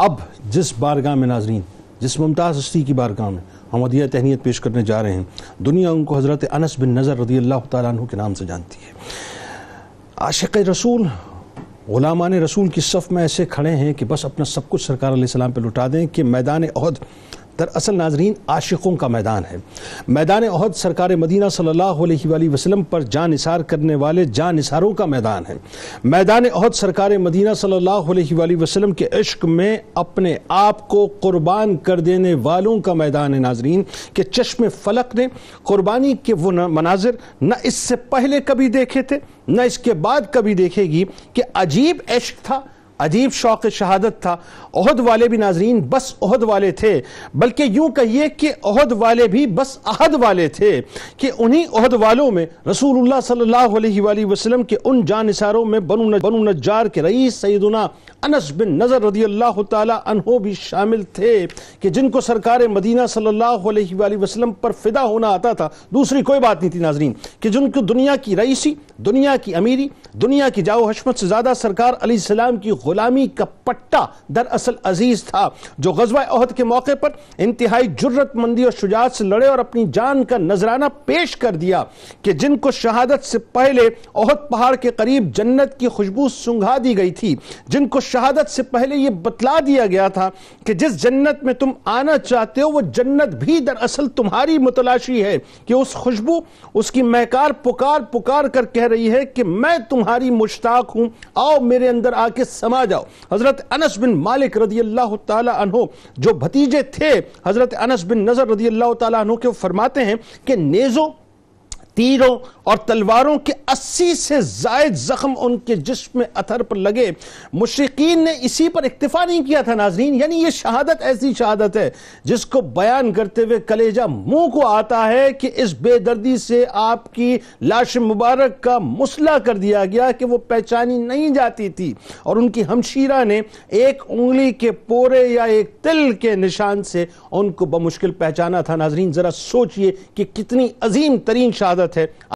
अब जिस बारगाह में नाजरीन जिस मुमताज़ हस्ती की बारगाह में हम अदिया तहनीत पेश करने जा रहे हैं दुनिया उनको हज़रत अनस बिन नज़र रदी अल्लाह तु के नाम से जानती है आशिक रसूल ग़ुलामान रसूल की सफ़ में ऐसे खड़े हैं कि बस अपना सब कुछ सरकार सलाम पर लुटा दें कि मैदान अहद दरअसल नाजरीन आशिकों का मैदान है मैदान अहद सरकार मदीना सल्लल्लाहु अलैहि वसल्लम पर जान निसार करने वाले जान निसारों का मैदान है मैदान अहद सरकार मदीना सल्लल्लाहु अलैहि वसल्लम के इश्क में अपने आप को कुर्बान कर देने वालों का मैदान है नाजरीन के चश्म फलक ने कुर्बानी के वो मनाजिर न इससे पहले कभी देखे थे न इसके बाद कभी देखेगी कि अजीब इश्क था अजीब शौक शहादत था अहद वाले भी नाजरीन बस अहद वाले थे बल्कि यूं कहिए कि अहद वाले भी बस अहद वाले थे कि उन्हीं अहद वालों में रसूलुल्लाह सल्लल्लाहु अलैहि वसल्लम के उन जानसारों में बनु नजार के रईस सईदना अनस बिन नज़र रदी अल्लाह तहो भी शामिल थे कि जिनको सरकार मदीना सल्ला वसलम पर फिदा होना आता था दूसरी कोई बात नहीं थी नाजरीन कि जिनको दुनिया की रईसी दुनिया की अमीरी दुनिया की जाओ हशमत से ज़्यादा सरकार अली सलाम की ग़ुलामी का पट्टा दरअसल अजीज़ था जो गजवा अहद के मौके पर इंतहाई जरूरतमंदी और शुजात से लड़े और अपनी जान का नजराना पेश कर दिया कि जिनको शहादत से पहले अहद पहाड़ के करीब जन्नत की खुशबू सुंघा दी गई थी जिनको शहादत से पहले यह बतला दिया गया था कि जिस जन्नत में तुम आना चाहते हो वो जन्नत भी दरअसल तुम्हारी मुतलाशी है कि उस खुशबू उसकी महकार पुकार पुकार कर कह रही है कि मैं तुम्हारी मुश्ताक हूं आओ मेरे अंदर आके समा जाओ हजरत अनस बिन मालिक रदी अल्लाह तहो जो भतीजे थे हजरत अनस बिन नजर रदी अल्लाह तहो के फरमाते हैं कि नेजो तीरों और तलवारों के अस्सी से जायद जख्म उनके जिसम में अथर पर लगे मुशीन ने इसी पर इक्तफा नहीं किया था नाजरीन यानी ये शहादत ऐसी शहादत है जिसको बयान करते हुए कलेजा मुंह को आता है कि इस बेदर्दी से आपकी लाश मुबारक का मुसला कर दिया गया कि वो पहचानी नहीं जाती थी और उनकी हमशीरा ने एक उंगली के पोरे या एक तिल के निशान से उनको बमुश्किल पहचाना था नाजरीन जरा सोचिए कि कितनी अजीम तरीन शहादत जरूरत है